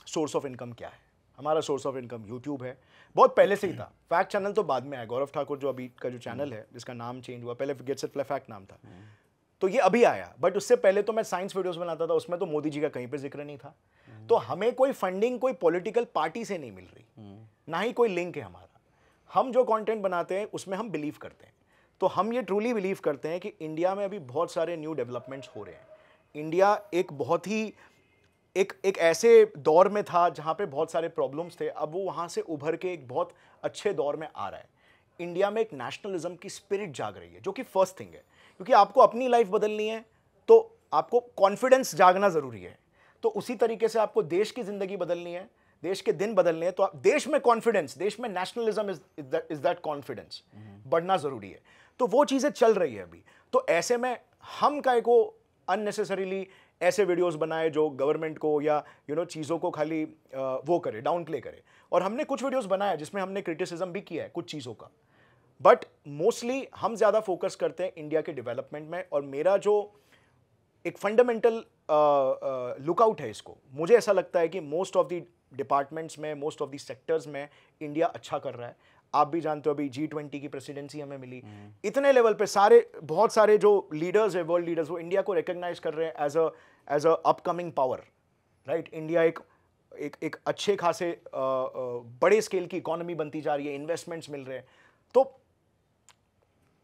सोर्स ऑफ इनकम क्या है हमारा सोर्स ऑफ इनकम यूट्यूब है बहुत पहले से ही था फैक्ट चैनल तो बाद में आया गौरव ठाकुर जो अभी का जो चैनल है जिसका नाम चेंज हुआ पहले गेट्स इट फैक्ट नाम था हम्म। तो ये अभी आया बट उससे पहले तो मैं साइंस वीडियोस बनाता था उसमें तो मोदी जी का कहीं पे जिक्र नहीं था हम्म। तो हमें कोई फंडिंग कोई पॉलिटिकल पार्टी से नहीं मिल रही ना ही कोई लिंक है हमारा हम जो कंटेंट बनाते हैं उसमें हम बिलीव करते हैं तो हम ये ट्रूली बिलीव करते हैं कि इंडिया में अभी बहुत सारे न्यू डेवलपमेंट्स हो रहे हैं इंडिया एक बहुत ही एक एक ऐसे दौर में था जहाँ पे बहुत सारे प्रॉब्लम्स थे अब वो वहाँ से उभर के एक बहुत अच्छे दौर में आ रहा है इंडिया में एक नेशनलिज्म की स्पिरिट जाग रही है जो कि फर्स्ट थिंग है क्योंकि आपको अपनी लाइफ बदलनी है तो आपको कॉन्फिडेंस जागना ज़रूरी है तो उसी तरीके से आपको देश की ज़िंदगी बदलनी है देश के दिन बदलने हैं तो आप देश में कॉन्फिडेंस देश में नेशनलिज्म इज दैट कॉन्फिडेंस बढ़ना ज़रूरी है तो वो चीज़ें चल रही है अभी तो ऐसे में हम काय को अननेसेसरीली ऐसे वीडियोस बनाए जो गवर्नमेंट को या यू you नो know, चीज़ों को खाली आ, वो करे डाउन प्ले करे और हमने कुछ वीडियोस बनाए जिसमें हमने क्रिटिसिज्म भी किया है कुछ चीज़ों का बट मोस्टली हम ज़्यादा फोकस करते हैं इंडिया के डेवलपमेंट में और मेरा जो एक फंडामेंटल लुकआउट है इसको मुझे ऐसा लगता है कि मोस्ट ऑफ दी डिपार्टमेंट्स में मोस्ट ऑफ दी सेक्टर्स में इंडिया अच्छा कर रहा है आप भी जानते हो अभी जी ट्वेंटी की प्रेसिडेंसी हमें मिली हम्म। इतने लेवल पे सारे बहुत सारे जो लीडर्स है वर्ल्ड लीडर्स वो इंडिया को रिकोगनाइज कर रहे हैं as a as a upcoming power right India एक एक एक अच्छे खासे आ, आ, बड़े स्केल की इकोनॉमी बनती जा रही है इन्वेस्टमेंट्स मिल रहे हैं तो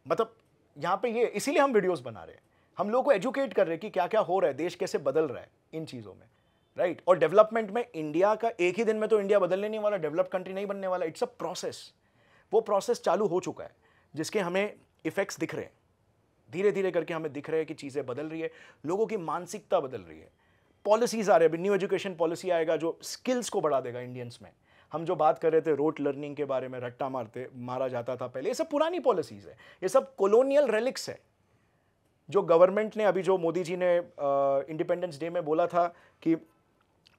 मतलब यहाँ पे ये इसीलिए हम वीडियोस बना रहे हैं हम लोग को एजुकेट कर रहे हैं कि क्या क्या हो रहा है देश कैसे बदल रहा है इन चीज़ों में राइट और डेवलपमेंट में इंडिया का एक ही दिन में तो इंडिया बदलने नहीं वाला डेवलप कंट्री नहीं बनने वाला इट्स अ प्रोसेस वो प्रोसेस चालू हो चुका है जिसके हमें इफ़ेक्ट्स दिख रहे हैं धीरे धीरे करके हमें दिख रहे हैं कि चीज़ें बदल रही है लोगों की मानसिकता बदल रही है पॉलिसीज़ आ रहे हैं अभी न्यू एजुकेशन पॉलिसी आएगा जो स्किल्स को बढ़ा देगा इंडियंस में हम जो बात कर रहे थे रोट लर्निंग के बारे में रट्टा मारते मारा जाता था पहले ये सब पुरानी पॉलिसीज़ है ये सब कोलोनियल रेलिक्स है जो गवर्नमेंट ने अभी जो मोदी जी ने इंडिपेंडेंस डे में बोला था कि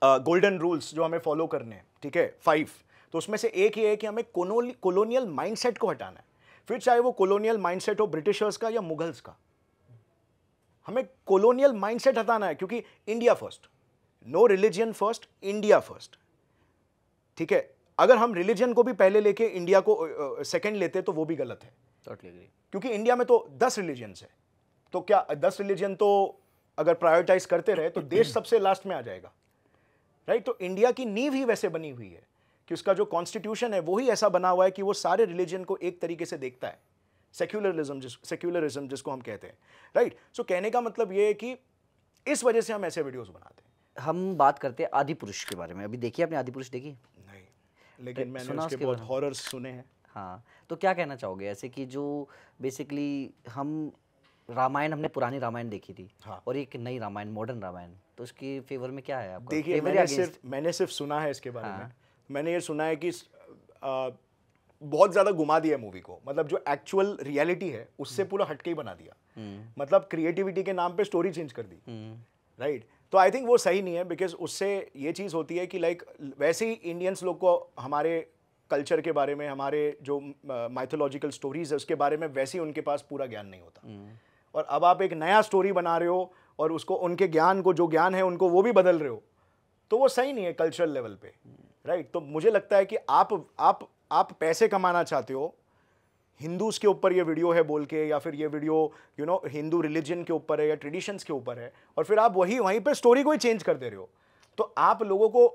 गोल्डन रूल्स जो हमें फॉलो करने हैं ठीक है फाइव तो उसमें से एक ये है कि हमें कोलोनियल माइंडसेट को हटाना है फिर चाहे वो कोलोनियल माइंडसेट हो ब्रिटिशर्स का या मुगल्स का हमें कोलोनियल माइंडसेट हटाना है क्योंकि India first no religion first India first ठीक है अगर हम रिलीजन को भी पहले लेके इंडिया को सेकेंड uh, लेते तो वो भी गलत है क्योंकि इंडिया में तो दस रिलीजन्स है तो क्या दस रिलीजन तो अगर प्रायोरिटाइज करते रहे तो देश सबसे लास्ट में आ जाएगा राइट तो इंडिया की नींव ही वैसे बनी हुई है कि उसका जो कॉन्स्टिट्यूशन है वो ही ऐसा बना हुआ है कि वो सारे रिलीजन को एक तरीके से देखता है सेक्युलरिज्म जिस सेक्युलरिज्म जिसको हम कहते हैं राइट right? सो so, कहने का मतलब ये है कि इस वजह से हम ऐसे वीडियोस बनाते हैं हम बात करते हैं आदि पुरुष के बारे में अभी देखिए आपने आदि पुरुष देखी नहीं लेकिन मैंने उसके बहुत हॉरर सुने हैं हाँ तो क्या कहना चाहोगे ऐसे कि जो बेसिकली हम रामायण हमने पुरानी रामायण देखी थी हाँ. और एक नई रामायण मॉडर्न रामायण तो उसकी फेवर में क्या है आपका देखिए मैंने सिर्फ मैंने सिर्फ सुना है इसके बारे हाँ। में मैंने ये सुना है कि आ, बहुत ज़्यादा घुमा दिया मूवी को मतलब जो एक्चुअल रियलिटी है उससे हम्म। पूरा हटके ही बना दिया हम्म। मतलब क्रिएटिविटी के नाम पे स्टोरी चेंज कर दी राइट हम्म। right? तो आई थिंक वो सही नहीं है बिकॉज उससे ये चीज़ होती है कि लाइक वैसे ही इंडियंस लोग को हमारे कल्चर के बारे में हमारे जो माइथोलॉजिकल स्टोरीज है उसके बारे में वैसे ही उनके पास पूरा ज्ञान नहीं होता और अब आप एक नया स्टोरी बना रहे हो और उसको उनके ज्ञान को जो ज्ञान है उनको वो भी बदल रहे हो तो वो सही नहीं है कल्चरल लेवल पे राइट तो मुझे लगता है कि आप आप आप पैसे कमाना चाहते हो हिंदूज़ के ऊपर ये वीडियो है बोल के या फिर ये video you know Hindu religion के ऊपर है या ट्रेडिशंस के ऊपर है और फिर आप वही वहीं पर स्टोरी को ही चेंज कर दे रहे हो तो आप लोगों को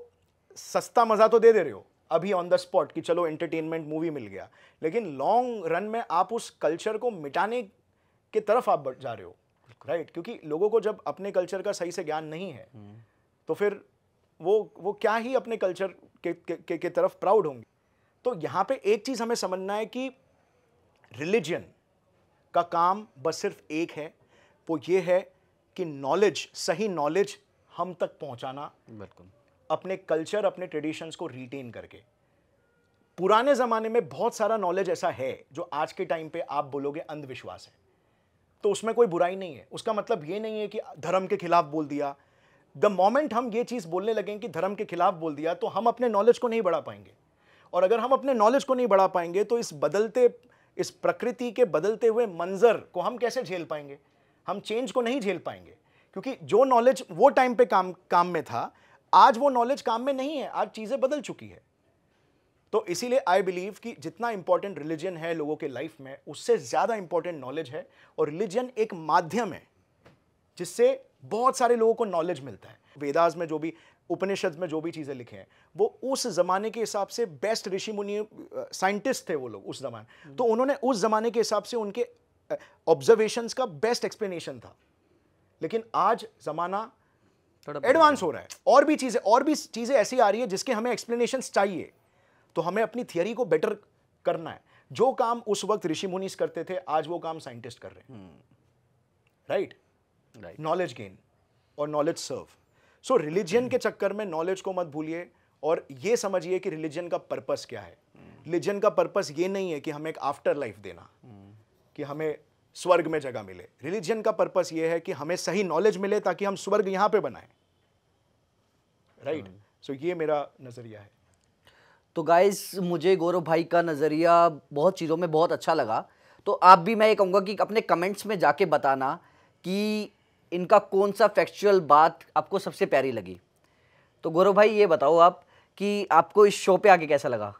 सस्ता मज़ा तो दे दे रहे हो अभी ऑन द स्पॉट कि चलो एंटरटेनमेंट मूवी मिल गया लेकिन लॉन्ग रन में आप उस कल्चर को मिटाने के तरफ आप जा रहे हो राइट क्योंकि लोगों को जब अपने कल्चर का सही से ज्ञान नहीं है हम्म। तो फिर वो वो क्या ही अपने कल्चर के के, के, के तरफ प्राउड होंगे तो यहाँ पे एक चीज़ हमें समझना है कि रिलीजन का काम बस सिर्फ एक है वो ये है कि नॉलेज सही नॉलेज हम तक पहुँचाना बिल्कुल अपने कल्चर अपने ट्रेडिशंस को रिटेन करके पुराने ज़माने में बहुत सारा नॉलेज ऐसा है जो आज के टाइम पे आप बोलोगे अंधविश्वास है तो उसमें कोई बुराई नहीं है उसका मतलब ये नहीं है कि धर्म के खिलाफ बोल दिया द मोमेंट हम ये चीज़ बोलने लगें कि धर्म के खिलाफ बोल दिया तो हम अपने नॉलेज को नहीं बढ़ा पाएंगे और अगर हम अपने नॉलेज को नहीं बढ़ा पाएंगे तो इस बदलते इस प्रकृति के बदलते हुए मंजर को हम कैसे झेल पाएंगे हम चेंज को नहीं झेल पाएंगे क्योंकि जो नॉलेज वो टाइम पे काम काम में था आज वो नॉलेज काम में नहीं है आज चीज़ें बदल चुकी है तो इसीलिए आई बिलीव कि जितना इंपॉर्टेंट रिलीजन है लोगों के लाइफ में उससे ज़्यादा इंपॉर्टेंट नॉलेज है और रिलीजन एक माध्यम है जिससे बहुत सारे लोगों को नॉलेज मिलता है वेदास में जो भी उपनिषद में जो भी चीज़ें लिखे हैं वो उस ज़माने के हिसाब से बेस्ट ऋषि मुनि साइंटिस्ट थे वो लोग उस ज़माने हम्म। तो उन्होंने उस ज़माने के हिसाब से उनके ऑब्जर्वेशंस का बेस्ट एक्सप्लेनेशन था लेकिन आज ज़माना एडवांस हो रहा है और भी चीज़ें और भी चीज़ें ऐसी आ रही है जिसके हमें एक्सप्लेनेशन चाहिए तो हमें अपनी थियरी को बेटर करना है जो काम उस वक्त ऋषि मुनिस करते थे आज वो काम साइंटिस्ट कर रहे हैं राइट राइट नॉलेज गेन और नॉलेज सर्व सो रिलीजन के चक्कर में नॉलेज को मत भूलिए और ये समझिए कि रिलीजन का पर्पस क्या है रिलीजन हम्म। का पर्पस ये नहीं है कि हमें एक आफ्टर लाइफ देना हम्म। कि हमें स्वर्ग में जगह मिले रिलीजन का पर्पस ये है कि हमें सही नॉलेज मिले ताकि हम स्वर्ग यहां पे बनाए राइट सो ये मेरा नज़रिया है तो गाइस मुझे गौरव भाई का नज़रिया बहुत चीज़ों में बहुत अच्छा लगा तो आप भी मैं ये कहूँगा कि अपने कमेंट्स में जाके बताना कि इनका कौन सा फैक्चुअल बात आपको सबसे प्यारी लगी तो गौरव भाई ये बताओ आप कि आपको इस शो पे आके कैसा लगा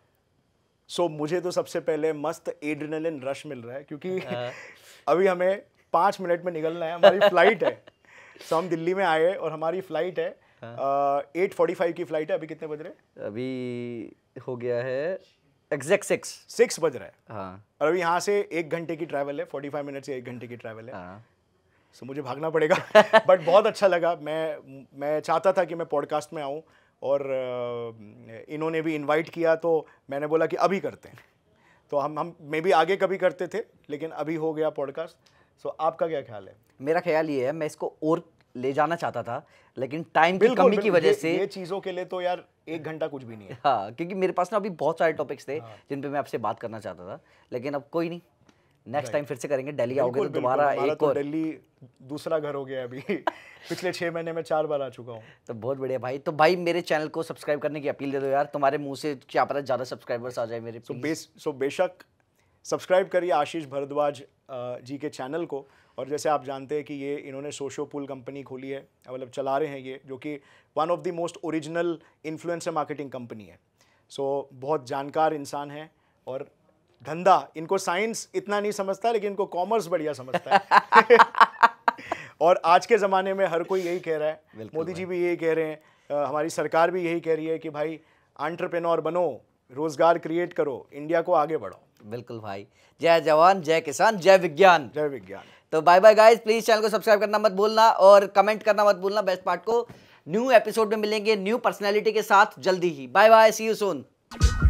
सो so, मुझे तो सबसे पहले मस्त एड्रेनलिन रश मिल रहा है क्योंकि हाँ। अभी हमें पाँच मिनट में निकलना है हमारी फ्लाइट है सो so, हम दिल्ली में आए और हमारी फ्लाइट है एट फोर्टी फाइव की फ्लाइट है अभी कितने बज रहे अभी हो गया है एग्जैक्ट सिक्स सिक्स बज रहा है हाँ और अभी यहाँ से एक घंटे की ट्रैवल है फोर्टी फाइव मिनट से एक घंटे की ट्रैवल है हाँ सो so, मुझे भागना पड़ेगा बट बहुत अच्छा लगा मैं मैं चाहता था कि मैं पॉडकास्ट में आऊँ और इन्होंने भी इनवाइट किया तो मैंने बोला कि अभी करते हैं तो हम हम मे भी आगे कभी करते थे लेकिन अभी हो गया पॉडकास्ट सो so, आपका क्या ख्याल है मेरा ख्याल ये है मैं इसको और ले जाना चाहता था लेकिन टाइम की कमी की वजह से ये चीज़ों के लिए तो यार एक घंटा कुछ भी नहीं है हाँ क्योंकि मेरे पास ना अभी बहुत सारे टॉपिक्स थे हाँ। जिन पे मैं आपसे बात करना चाहता था लेकिन अब कोई नहीं नेक्स्ट टाइम फिर से करेंगे दिल्ली आओगे तो दोबारा एक तो और दिल्ली दूसरा घर हो गया अभी पिछले छह महीने में चार बार आ चुका हूँ तो बहुत बढ़िया भाई तो भाई मेरे चैनल को सब्सक्राइब करने की अपील दे दो यार तुम्हारे मुंह से क्या पता ज़्यादा सब्सक्राइबर्स आ जाए मेरे सो बेशक सब्सक्राइब करिए आशीष भरद्वाज जी के चैनल को और जैसे आप जानते हैं कि ये इन्होंने सोशो पुल कंपनी खोली है मतलब चला रहे हैं ये जो कि one of the most original influencer marketing company है सो so, बहुत जानकार इंसान है और धंधा इनको साइंस इतना नहीं समझता लेकिन इनको कॉमर्स बढ़िया समझता है और आज के ज़माने में हर कोई यही कह रहा है मोदी जी भी यही कह रहे हैं आ, हमारी सरकार भी यही कह रही है कि भाई आंट्रप्रेनोर बनो रोज़गार क्रिएट करो इंडिया को आगे बढ़ाओ बिल्कुल भाई जय जवान जय किसान जय विज्ञान जय विज्ञान तो bye bye guys please channel को सब्सक्राइब करना मत भूलना और कमेंट करना मत भूलना बेस्ट पार्ट को न्यू एपिसोड में मिलेंगे न्यू पर्सनैलिटी के साथ जल्दी ही bye bye see you Son